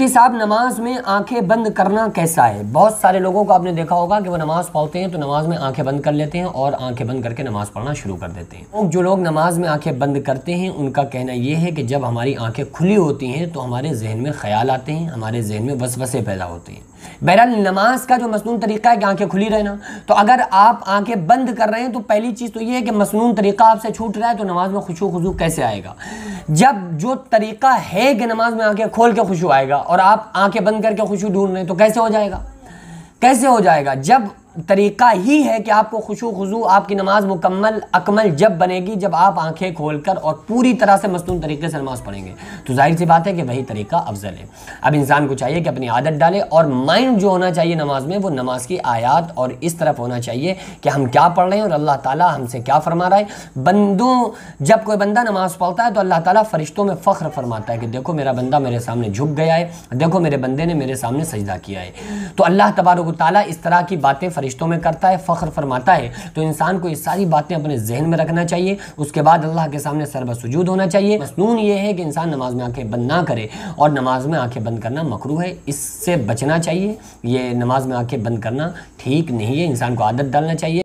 कि साहब नमाज में आंखें बंद करना कैसा है बहुत सारे लोगों को आपने देखा होगा कि वो नमाज पढ़ते हैं तो नमाज में आंखें बंद कर लेते हैं और आंखें बंद करके नमाज पढ़ना शुरू कर देते हैं और जो लोग नमाज में आंखें बंद करते हैं उनका कहना यह है कि जब हमारी आंखें खुली होती हैं तो हमारे जहन में ख्याल आते हैं हमारे जहन में वसवसे पैदा होते हैं बहरहाल नमाज का जो मसनू तरीका है कि आंखें खुली रहना तो अगर आप आंखें बंद कर रहे हैं तो पहली चीज़ तो ये है कि मसनून तरीका आपसे छूट रहा है तो नमाज में खुशू खुशू कैसे आएगा जब जो तरीका है कि नमाज में आंखें खोल के खुशू आएगा और आप आंखें बंद करके खुशी ढूंढ रहे हैं तो कैसे हो जाएगा कैसे हो जाएगा जब तरीका ही है कि आपको खुशो खुजू आपकी नमाज मुकम्मल अकमल जब बनेगी जब आप आंखें खोलकर और पूरी तरह से मसनू तरीके से नमाज पढ़ेंगे तो जाहिर सी बात है कि वही तरीका अफजल है अब इंसान को चाहिए कि अपनी आदत डाले और माइंड जो होना चाहिए नमाज में वो नमाज की आयात और इस तरफ होना चाहिए कि हम क्या पढ़ रहे हैं और अल्लाह ताली हमसे क्या फरमा रहा है बंदों जब कोई बंदा नमाज पढ़ता है तो अल्लाह ताली फरिश्तों में फ़ख्र फरमाता है कि देखो मेरा बंदा मेरे सामने झुक गया है देखो मेरे बंदे ने मेरे सामने सजदा किया है तो अल्लाह तबारक ताली इस तरह की बातें फरिश्तों में करता है फ़ख्र फरमाता है तो इंसान को ये सारी बातें अपने जहन में रखना चाहिए उसके बाद अल्लाह के सामने सरबसूद होना चाहिए मसनून ये है कि इंसान नमाज में आँखें बंद ना करे और नमाज में आँखें बंद करना मकरू है इससे बचना चाहिए ये नमाज में आँखें बंद करना ठीक नहीं है इंसान को आदत डालना चाहिए